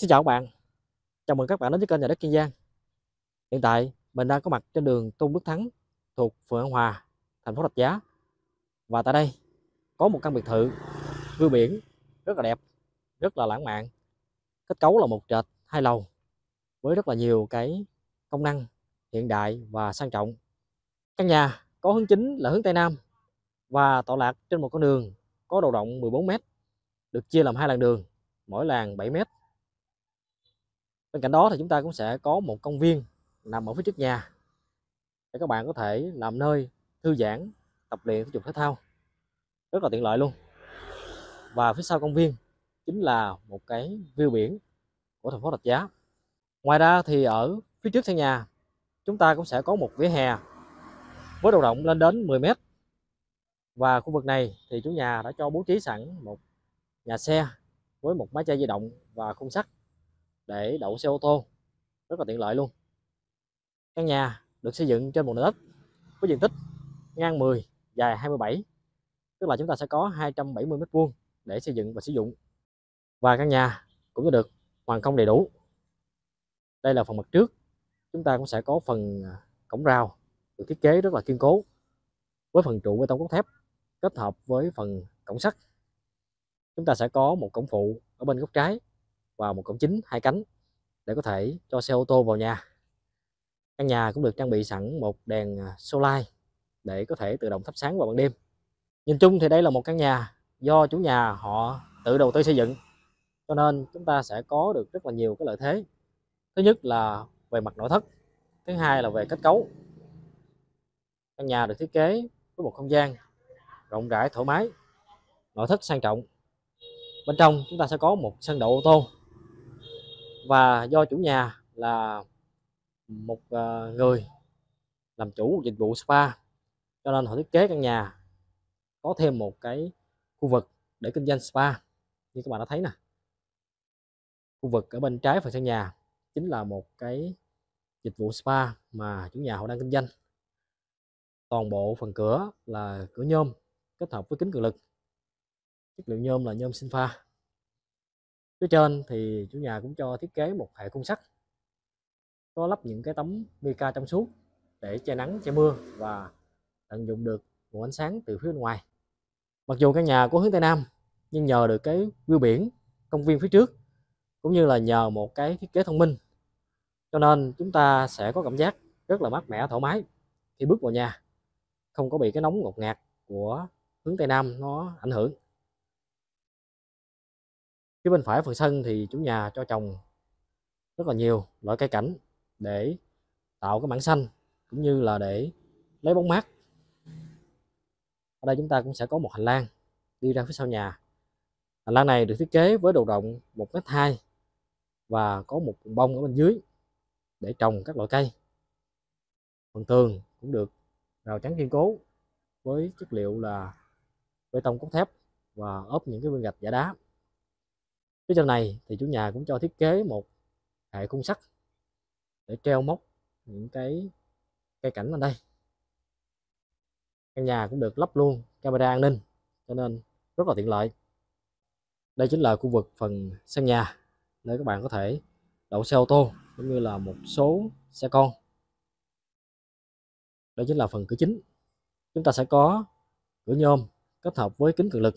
Xin chào các bạn, chào mừng các bạn đến với kênh Nhà đất Kiên Giang Hiện tại mình đang có mặt trên đường Tôn Đức Thắng thuộc phường An Hòa, thành phố Rạch Giá Và tại đây có một căn biệt thự view biển rất là đẹp, rất là lãng mạn Kết cấu là một trệt hai lầu với rất là nhiều cái công năng hiện đại và sang trọng Căn nhà có hướng chính là hướng Tây Nam và tọa lạc trên một con đường có độ rộng 14m được chia làm hai làn đường mỗi làn 7 m bên cạnh đó thì chúng ta cũng sẽ có một công viên nằm ở phía trước nhà để các bạn có thể làm nơi thư giãn tập luyện thể dục thể thao rất là tiện lợi luôn và phía sau công viên chính là một cái view biển của thành phố Rạch Giá ngoài ra thì ở phía trước sân nhà chúng ta cũng sẽ có một vỉa hè với độ rộng lên đến 10 mét và khu vực này thì chủ nhà đã cho bố trí sẵn một nhà xe với một máy che di động và khung sắt để đậu xe ô tô rất là tiện lợi luôn căn nhà được xây dựng trên một nền đất có diện tích ngang 10 dài 27 tức là chúng ta sẽ có 270 m 2 để xây dựng và sử dụng và căn nhà cũng được hoàn công đầy đủ đây là phần mặt trước chúng ta cũng sẽ có phần à, cổng rào được thiết kế rất là kiên cố với phần trụ bê tông cốt thép kết hợp với phần cổng sắt chúng ta sẽ có một cổng phụ ở bên góc trái vào một cổng chính hai cánh để có thể cho xe ô tô vào nhà căn nhà cũng được trang bị sẵn một đèn à, solar để có thể tự động thắp sáng vào ban đêm nhìn chung thì đây là một căn nhà do chủ nhà họ tự đầu tư xây dựng cho nên chúng ta sẽ có được rất là nhiều cái lợi thế thứ nhất là về mặt nội thất thứ hai là về kết cấu căn nhà được thiết kế với một không gian rộng rãi thoải mái nội thất sang trọng bên trong chúng ta sẽ có một sân đậu ô tô và do chủ nhà là một ờ, người làm chủ dịch vụ spa cho nên họ thiết kế căn nhà có thêm một cái khu vực để kinh doanh spa như các bạn đã thấy nè khu vực ở bên trái phần sân nhà chính là một cái dịch vụ spa mà chủ nhà họ đang kinh doanh toàn bộ phần cửa là cửa nhôm kết hợp với kính cường lực chất liệu nhôm là nhôm sinh pha phía trên thì chủ nhà cũng cho thiết kế một hệ khung sắt có lắp những cái tấm mica trong suốt để che nắng che mưa và tận dụng được nguồn ánh sáng từ phía bên ngoài mặc dù căn nhà có hướng tây nam nhưng nhờ được cái view biển công viên phía trước cũng như là nhờ một cái thiết kế thông minh cho nên chúng ta sẽ có cảm giác rất là mát mẻ thoải mái khi bước vào nhà không có bị cái nóng ngột ngạt của hướng tây nam nó ảnh hưởng phía bên phải phần sân thì chủ nhà cho trồng rất là nhiều loại cây cảnh để tạo cái mảng xanh cũng như là để lấy bóng mát ở đây chúng ta cũng sẽ có một hành lang đi ra phía sau nhà hành lang này được thiết kế với độ rộng một mét hai và có một bông ở bên dưới để trồng các loại cây phần tường cũng được rào chắn kiên cố với chất liệu là bê tông cốt thép và ốp những cái viên gạch giả đá phía sau này thì chủ nhà cũng cho thiết kế một hệ khung sắt để treo móc những cái cây cảnh ở đây căn nhà cũng được lắp luôn camera an ninh cho nên rất là tiện lợi đây chính là khu vực phần sân nhà nơi các bạn có thể đậu xe ô tô cũng như là một số xe con đây chính là phần cửa chính chúng ta sẽ có cửa nhôm kết hợp với kính cường lực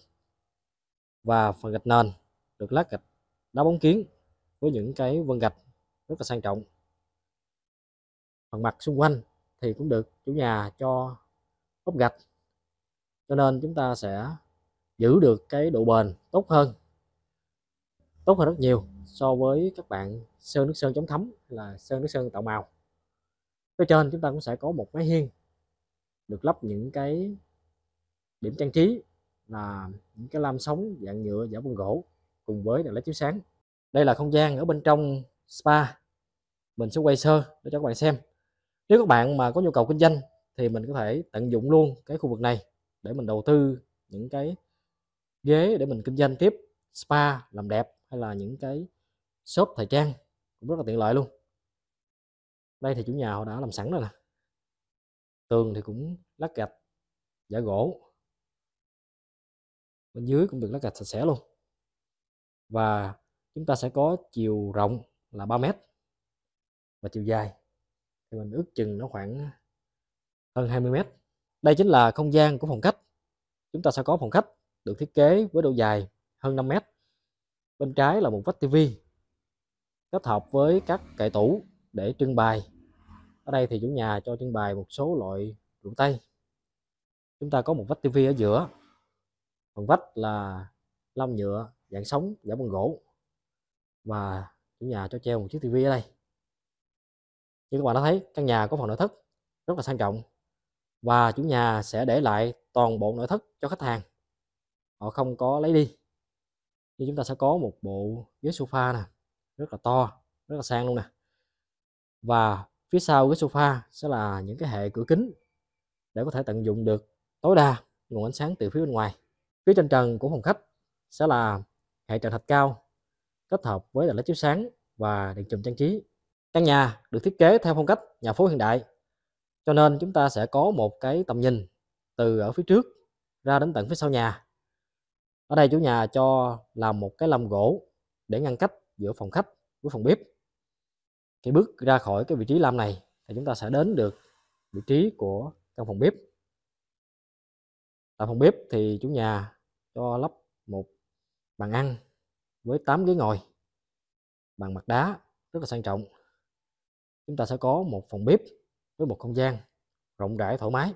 và phần gạch nền được lát gạch đá bóng kiến với những cái vân gạch rất là sang trọng phần mặt xung quanh thì cũng được chủ nhà cho ốp gạch cho nên chúng ta sẽ giữ được cái độ bền tốt hơn tốt hơn rất nhiều so với các bạn sơn nước sơn chống thấm là sơn nước sơn tạo màu phía trên chúng ta cũng sẽ có một mái hiên được lắp những cái điểm trang trí là những cái lam sóng dạng nhựa giả vân gỗ cùng với đèn led chiếu sáng đây là không gian ở bên trong spa mình sẽ quay sơ để cho các bạn xem nếu các bạn mà có nhu cầu kinh doanh thì mình có thể tận dụng luôn cái khu vực này để mình đầu tư những cái ghế để mình kinh doanh tiếp spa làm đẹp hay là những cái shop thời trang cũng rất là tiện lợi luôn đây thì chủ nhà họ đã làm sẵn rồi nè tường thì cũng lát gạch giả gỗ bên dưới cũng được lát gạch sạch sẽ luôn và chúng ta sẽ có chiều rộng là 3 mét và chiều dài thì mình ước chừng nó khoảng hơn 20 mét đây chính là không gian của phòng khách chúng ta sẽ có phòng khách được thiết kế với độ dài hơn 5 mét bên trái là một vách tivi kết hợp với các kệ tủ để trưng bày ở đây thì chủ nhà cho trưng bày một số loại rượu tây chúng ta có một vách tivi ở giữa phần vách là lông nhựa dạng sống giả bằng gỗ và chủ nhà cho treo một chiếc tivi ở đây như các bạn đã thấy căn nhà có phòng nội thất rất là sang trọng và chủ nhà sẽ để lại toàn bộ nội thất cho khách hàng họ không có lấy đi như chúng ta sẽ có một bộ ghế sofa nè rất là to rất là sang luôn nè và phía sau ghế sofa sẽ là những cái hệ cửa kính để có thể tận dụng được tối đa nguồn ánh sáng từ phía bên ngoài phía trên trần của phòng khách sẽ là hệ trần thạch cao kết hợp với đèn led chiếu sáng và đèn chùm trang trí. Căn nhà được thiết kế theo phong cách nhà phố hiện đại cho nên chúng ta sẽ có một cái tầm nhìn từ ở phía trước ra đến tận phía sau nhà. Ở đây chủ nhà cho làm một cái lồng gỗ để ngăn cách giữa phòng khách với phòng bếp. Khi bước ra khỏi cái vị trí làm này thì chúng ta sẽ đến được vị trí của căn phòng bếp. Tại phòng bếp thì chủ nhà cho lắp một bàn ăn với 8 ghế ngồi bàn mặt đá rất là sang trọng chúng ta sẽ có một phòng bếp với một không gian rộng rãi thoải mái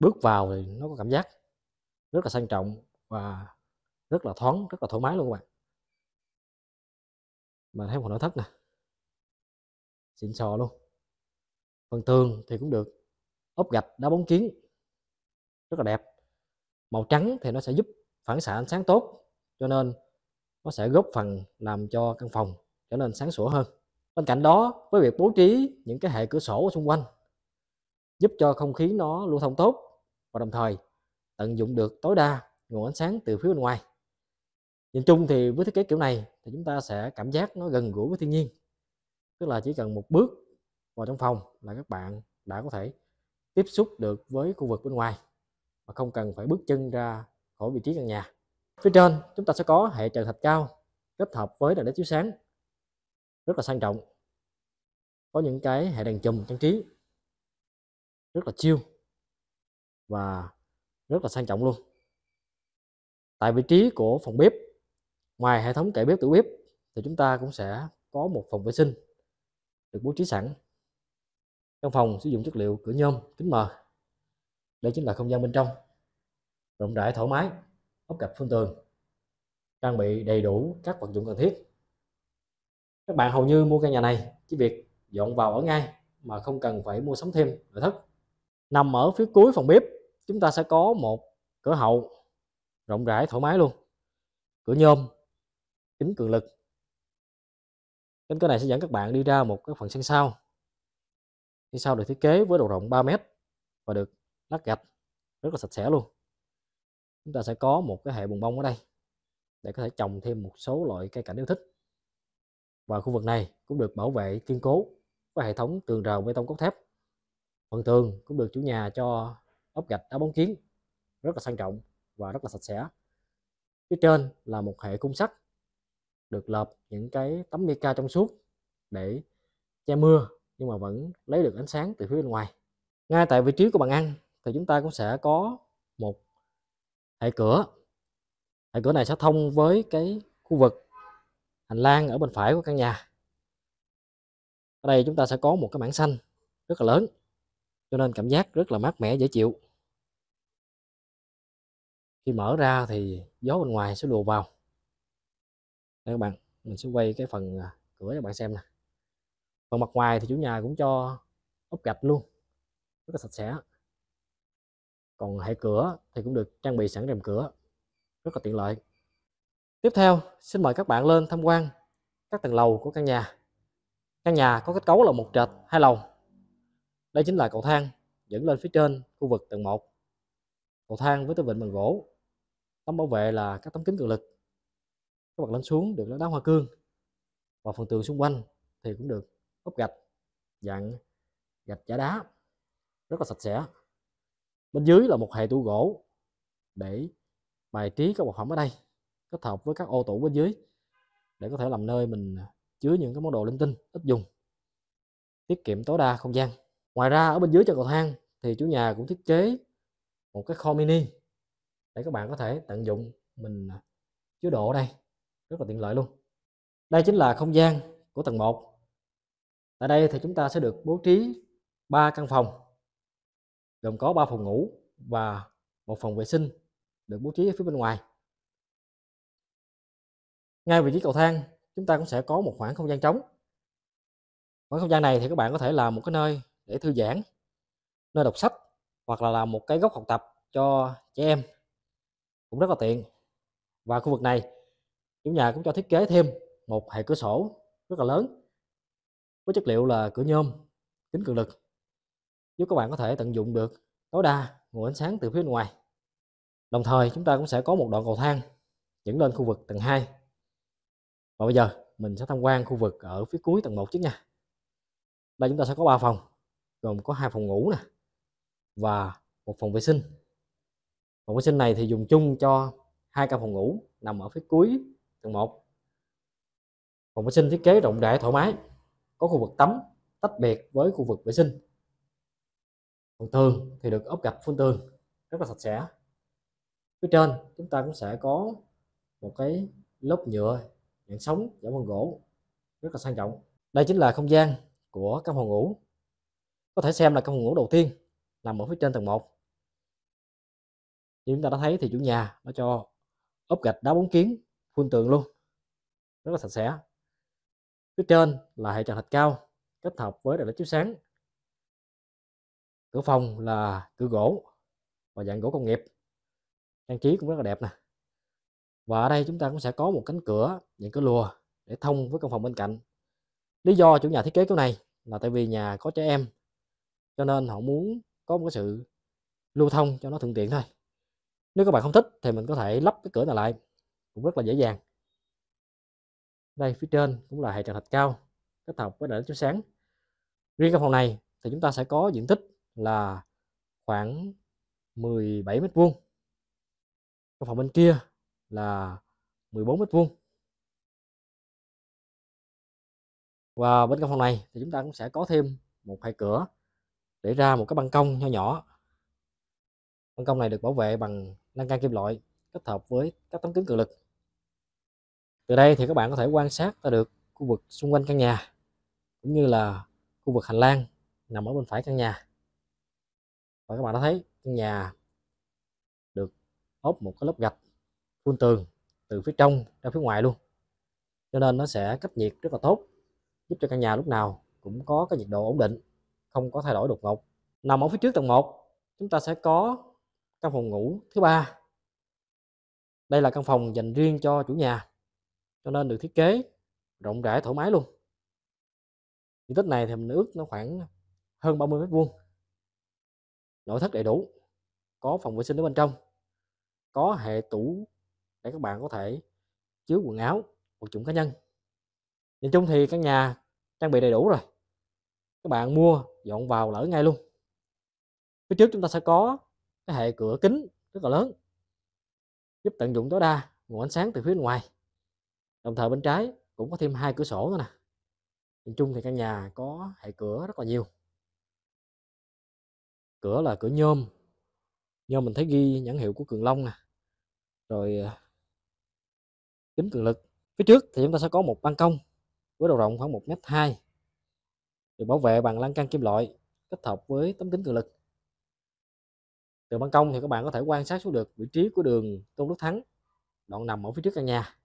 bước vào thì nó có cảm giác rất là sang trọng và rất là thoáng rất là thoải mái luôn các bạn mà thấy một nội thất nè xịn sò luôn phần tường thì cũng được ốp gạch đá bóng kiến rất là đẹp màu trắng thì nó sẽ giúp phản xạ ánh sáng tốt cho nên nó sẽ góp phần làm cho căn phòng trở nên sáng sủa hơn bên cạnh đó với việc bố trí những cái hệ cửa sổ xung quanh giúp cho không khí nó lưu thông tốt và đồng thời tận dụng được tối đa nguồn ánh sáng từ phía bên ngoài nhìn chung thì với thiết kế kiểu này thì chúng ta sẽ cảm giác nó gần gũi với thiên nhiên tức là chỉ cần một bước vào trong phòng là các bạn đã có thể tiếp xúc được với khu vực bên ngoài mà không cần phải bước chân ra ở vị trí căn nhà. Phía trên chúng ta sẽ có hệ trần thạch cao kết hợp với đèn led chiếu sáng rất là sang trọng. Có những cái hệ đèn chùm trang trí rất là chiêu và rất là sang trọng luôn. Tại vị trí của phòng bếp, ngoài hệ thống kệ bếp tủ bếp thì chúng ta cũng sẽ có một phòng vệ sinh được bố trí sẵn. Trong phòng sử dụng chất liệu cửa nhôm, kính mờ. Đây chính là không gian bên trong rộng rãi thoải mái ốp cặp phương tường trang bị đầy đủ các vật dụng cần thiết các bạn hầu như mua căn nhà này chỉ việc dọn vào ở ngay mà không cần phải mua sắm thêm nội thất nằm ở phía cuối phòng bếp chúng ta sẽ có một cửa hậu rộng rãi thoải mái luôn cửa nhôm kính cường lực cánh cửa này sẽ dẫn các bạn đi ra một cái phần sân sau sân sau được thiết kế với độ rộng 3 mét và được lát gạch rất là sạch sẽ luôn chúng ta sẽ có một cái hệ bồn bông ở đây để có thể trồng thêm một số loại cây cảnh yêu thích và khu vực này cũng được bảo vệ kiên cố với hệ thống tường rào bê tông cốt thép phần tường cũng được chủ nhà cho ốp gạch đá bóng kiến rất là sang trọng và rất là sạch sẽ phía trên là một hệ cung sắt được lợp những cái tấm mica trong suốt để che mưa nhưng mà vẫn lấy được ánh sáng từ phía bên ngoài ngay tại vị trí của bàn ăn thì chúng ta cũng sẽ có một hệ cửa hệ cửa này sẽ thông với cái khu vực hành lang ở bên phải của căn nhà ở đây chúng ta sẽ có một cái mảng xanh rất là lớn cho nên cảm giác rất là mát mẻ dễ chịu khi mở ra thì gió bên ngoài sẽ lùa vào đây các bạn mình sẽ quay cái phần à, cửa cho bạn xem nè phần mặt ngoài thì chủ nhà cũng cho ốp gạch luôn rất là sạch sẽ còn hệ cửa thì cũng được trang bị sẵn rèm cửa rất là tiện lợi tiếp theo xin mời các bạn lên tham quan các tầng lầu của căn nhà căn nhà có kết cấu là một trệt hai lầu đây chính là cầu thang dẫn lên phía trên khu vực tầng 1 cầu thang với tư vịnh bằng gỗ tấm bảo vệ là các tấm kính cường lực các bậc lên xuống được lát đá hoa cương và phần tường xung quanh thì cũng được ốp gạch dạng gạch giả đá rất là sạch sẽ bên dưới là một hệ tủ gỗ để bài trí các vật phẩm ở đây kết hợp với các ô tủ bên dưới để có thể làm nơi mình chứa những cái món đồ linh tinh ít dùng tiết kiệm tối đa không gian ngoài ra ở bên dưới chân cầu thang thì chủ nhà cũng thiết kế một cái kho mini để các bạn có thể tận dụng mình chứa đồ ở đây rất là tiện lợi luôn đây chính là không gian của tầng 1 tại đây thì chúng ta sẽ được bố trí ba căn phòng gồm có 3 phòng ngủ và một phòng vệ sinh được bố trí ở phía bên ngoài ngay vị trí cầu thang chúng ta cũng sẽ có một khoảng không gian trống khoảng không gian này thì các bạn có thể làm một cái nơi để thư giãn nơi đọc sách hoặc là làm một cái góc học tập cho trẻ em cũng rất là tiện và khu vực này chủ nhà cũng cho thiết kế thêm một hệ cửa sổ rất là lớn với chất liệu là cửa nhôm kính cường lực giúp các bạn có thể tận dụng được tối đa nguồn ánh sáng từ phía ngoài. Đồng thời chúng ta cũng sẽ có một đoạn cầu thang dẫn lên khu vực tầng 2. Và bây giờ mình sẽ tham quan khu vực ở phía cuối tầng 1 trước nha. Đây chúng ta sẽ có 3 phòng, gồm có hai phòng ngủ nè và một phòng vệ sinh. Phòng vệ sinh này thì dùng chung cho hai căn phòng ngủ nằm ở phía cuối tầng 1. Phòng vệ sinh thiết kế rộng rãi thoải mái, có khu vực tắm tách biệt với khu vực vệ sinh còn tường thì được ốp gạch phun tường rất là sạch sẽ phía trên chúng ta cũng sẽ có một cái lớp nhựa dạng sống dạng bằng gỗ rất là sang trọng đây chính là không gian của căn phòng ngủ có thể xem là căn phòng ngủ đầu tiên nằm ở phía trên tầng 1 như chúng ta đã thấy thì chủ nhà nó cho ốp gạch đá bóng kiến phun tường luôn rất là sạch sẽ phía trên là hệ trần thạch cao kết hợp với đèn led chiếu sáng cửa phòng là cửa gỗ và dạng gỗ công nghiệp trang trí cũng rất là đẹp nè và ở đây chúng ta cũng sẽ có một cánh cửa những cửa lùa để thông với căn phòng bên cạnh lý do chủ nhà thiết kế kiểu này là tại vì nhà có trẻ em cho nên họ muốn có một cái sự lưu thông cho nó thuận tiện thôi nếu các bạn không thích thì mình có thể lắp cái cửa này lại cũng rất là dễ dàng đây phía trên cũng là hệ trần thạch cao kết hợp với đèn chiếu sáng riêng căn phòng này thì chúng ta sẽ có diện tích là khoảng 17 mét vuông căn phòng bên kia là 14 mét vuông và bên căn phòng này thì chúng ta cũng sẽ có thêm một hai cửa để ra một cái ban công nho nhỏ ban công này được bảo vệ bằng lan can kim loại kết hợp với các tấm kính cường lực từ đây thì các bạn có thể quan sát ra được khu vực xung quanh căn nhà cũng như là khu vực hành lang nằm ở bên phải căn nhà và các bạn đã thấy nhà được ốp một cái lớp gạch phun tường từ phía trong ra phía ngoài luôn cho nên nó sẽ cách nhiệt rất là tốt giúp cho căn nhà lúc nào cũng có cái nhiệt độ ổn định không có thay đổi đột ngột nằm ở phía trước tầng 1 chúng ta sẽ có căn phòng ngủ thứ ba đây là căn phòng dành riêng cho chủ nhà cho nên được thiết kế rộng rãi thoải mái luôn diện tích này thì mình ước nó khoảng hơn 30 mét vuông nội thất đầy đủ có phòng vệ sinh ở bên trong có hệ tủ để các bạn có thể chứa quần áo vật dụng cá nhân nhìn chung thì căn nhà trang bị đầy đủ rồi các bạn mua dọn vào lỡ ngay luôn phía trước chúng ta sẽ có cái hệ cửa kính rất là lớn giúp tận dụng tối đa nguồn ánh sáng từ phía ngoài đồng thời bên trái cũng có thêm hai cửa sổ nữa nè nhìn chung thì căn nhà có hệ cửa rất là nhiều cửa là cửa nhôm nhôm mình thấy ghi nhãn hiệu của cường long nè rồi ờ, kính cường lực phía trước thì chúng ta sẽ có một ban công với độ rộng khoảng một m hai được bảo vệ bằng lan can kim loại kết hợp với tấm kính cường lực từ ban công thì các bạn có thể quan sát xuống được vị trí của đường tôn đức thắng đoạn nằm ở phía trước căn nhà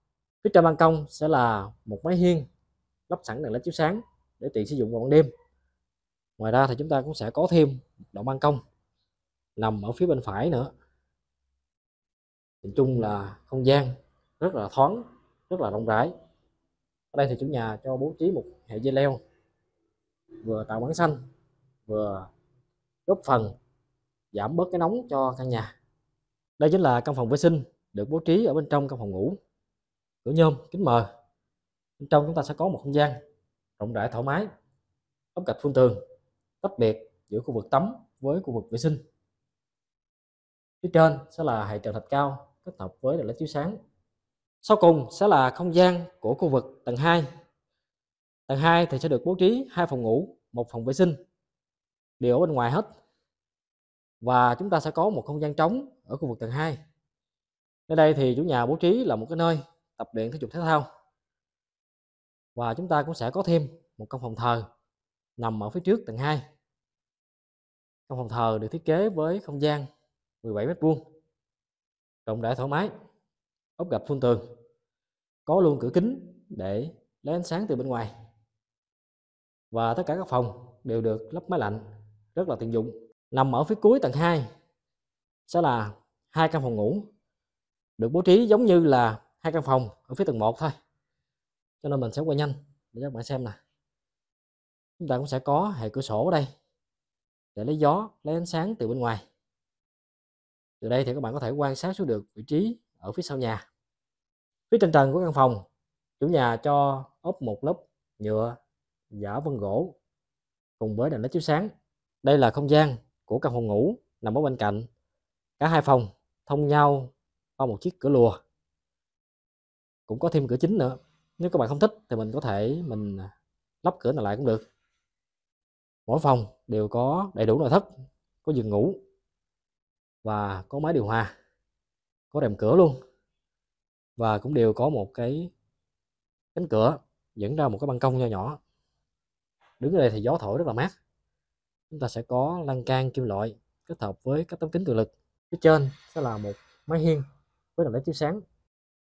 phía trên ban công sẽ là một mái hiên lắp sẵn đèn led chiếu sáng để tiện sử dụng vào ban đêm ngoài ra thì chúng ta cũng sẽ có thêm động ban công nằm ở phía bên phải nữa nhìn chung là không gian rất là thoáng rất là rộng rãi ở đây thì chủ nhà cho bố trí một hệ dây leo vừa tạo bóng xanh vừa góp phần giảm bớt cái nóng cho căn nhà đây chính là căn phòng vệ sinh được bố trí ở bên trong căn phòng ngủ cửa nhôm kính mờ bên trong chúng ta sẽ có một không gian rộng rãi thoải mái ốp gạch phun tường tách biệt giữa khu vực tắm với khu vực vệ sinh. Phía trên sẽ là hệ trần thạch cao kết hợp với đèn led chiếu sáng. Sau cùng sẽ là không gian của khu vực tầng 2. Tầng 2 thì sẽ được bố trí hai phòng ngủ, một phòng vệ sinh đều ở bên ngoài hết. Và chúng ta sẽ có một không gian trống ở khu vực tầng 2. Nơi đây thì chủ nhà bố trí là một cái nơi tập luyện thể dục thể thao. Và chúng ta cũng sẽ có thêm một căn phòng thờ nằm ở phía trước tầng 2. Trong phòng thờ được thiết kế với không gian 17 m vuông, rộng rãi thoải mái, ốp gạch phun tường, có luôn cửa kính để lấy ánh sáng từ bên ngoài. Và tất cả các phòng đều được lắp máy lạnh rất là tiện dụng. Nằm ở phía cuối tầng 2 sẽ là hai căn phòng ngủ được bố trí giống như là hai căn phòng ở phía tầng 1 thôi. Cho nên mình sẽ qua nhanh để các bạn xem nè chúng ta cũng sẽ có hệ cửa sổ đây để lấy gió lấy ánh sáng từ bên ngoài từ đây thì các bạn có thể quan sát xuống được vị trí ở phía sau nhà phía trên trần của căn phòng chủ nhà cho ốp một lớp nhựa giả vân gỗ cùng với đèn led chiếu sáng đây là không gian của căn phòng ngủ nằm ở bên cạnh cả hai phòng thông nhau qua một chiếc cửa lùa cũng có thêm cửa chính nữa nếu các bạn không thích thì mình có thể mình lắp cửa này lại cũng được mỗi phòng đều có đầy đủ nội thất có giường ngủ và có máy điều hòa có rèm cửa luôn và cũng đều có một cái cánh cửa dẫn ra một cái ban công nho nhỏ đứng ở đây thì gió thổi rất là mát chúng ta sẽ có lan can kim loại kết hợp với các tấm kính tự lực phía trên sẽ là một mái hiên với đèn led chiếu sáng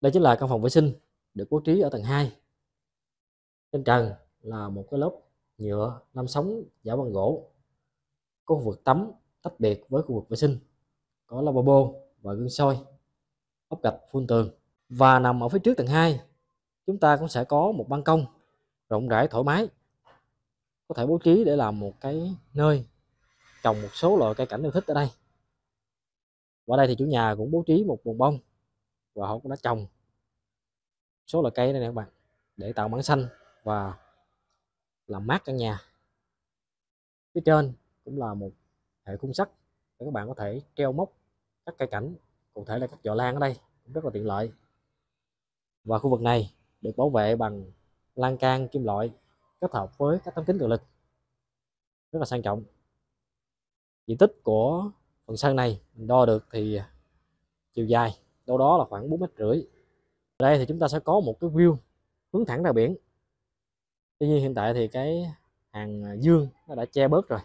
đây chính là căn phòng vệ sinh được bố trí ở tầng 2 trên trần là một cái lớp nhựa năm sóng giả bằng gỗ có khu vực tắm tách biệt với khu vực vệ sinh có lavabo và gương soi ốp gạch phun tường và nằm ở phía trước tầng 2 chúng ta cũng sẽ có một ban công rộng rãi thoải mái có thể bố trí để làm một cái nơi trồng một số loại cây cảnh yêu thích ở đây và đây thì chủ nhà cũng bố trí một vườn bông và họ cũng đã trồng số loại cây này nè các bạn để tạo mảng xanh và làm mát căn nhà phía trên cũng là một hệ khung sắt để các bạn có thể treo móc các cây cảnh cụ thể là các giỏ lan ở đây cũng rất là tiện lợi và khu vực này được bảo vệ bằng lan can kim loại kết hợp với các tấm kính cường lực rất là sang trọng diện tích của phần sân này mình đo được thì chiều dài đâu đó là khoảng 4 mét rưỡi đây thì chúng ta sẽ có một cái view hướng thẳng ra biển tuy nhiên hiện tại thì cái hàng à, dương nó đã che bớt rồi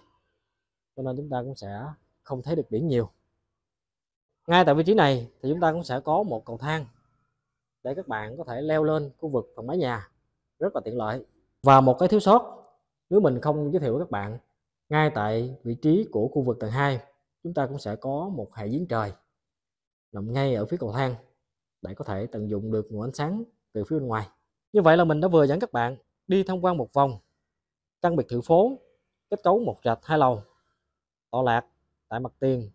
cho nên chúng ta cũng sẽ không thấy được biển nhiều ngay tại vị trí này thì chúng ta cũng sẽ có một cầu thang để các bạn có thể leo lên khu vực phần mái nhà rất là tiện lợi và một cái thiếu sót nếu mình không giới thiệu với các bạn ngay tại vị trí của khu vực tầng 2 chúng ta cũng sẽ có một hệ giếng trời nằm ngay ở phía cầu thang để có thể tận dụng được nguồn ánh sáng từ phía bên ngoài như vậy là mình đã vừa dẫn các bạn đi tham quan một vòng căn biệt thự phố kết cấu một trệt hai lầu tọa lạc tại mặt tiền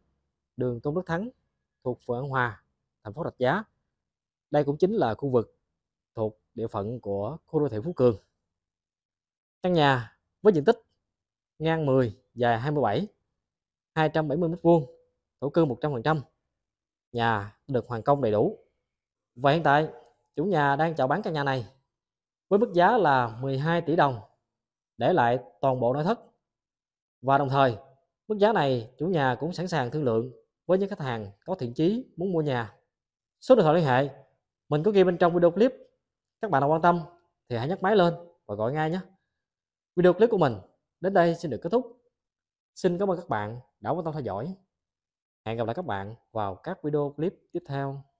đường Tôn Đức Thắng thuộc phường An Hòa, thành phố Rạch Giá. Đây cũng chính là khu vực thuộc địa phận của khu đô thị Phú Cường. Căn nhà với diện tích ngang 10, dài 27, 270 m2, thổ cư 100%. Nhà được hoàn công đầy đủ. Và hiện tại, chủ nhà đang chào bán căn nhà này với mức giá là 12 tỷ đồng để lại toàn bộ nội thất. Và đồng thời, mức giá này chủ nhà cũng sẵn sàng thương lượng với những khách hàng có thiện chí muốn mua nhà. Số điện thoại liên hệ mình có ghi bên trong video clip. Các bạn nào quan tâm thì hãy nhấc máy lên và gọi ngay nhé. Video clip của mình đến đây xin được kết thúc. Xin cảm ơn các bạn đã quan tâm theo dõi. Hẹn gặp lại các bạn vào các video clip tiếp theo.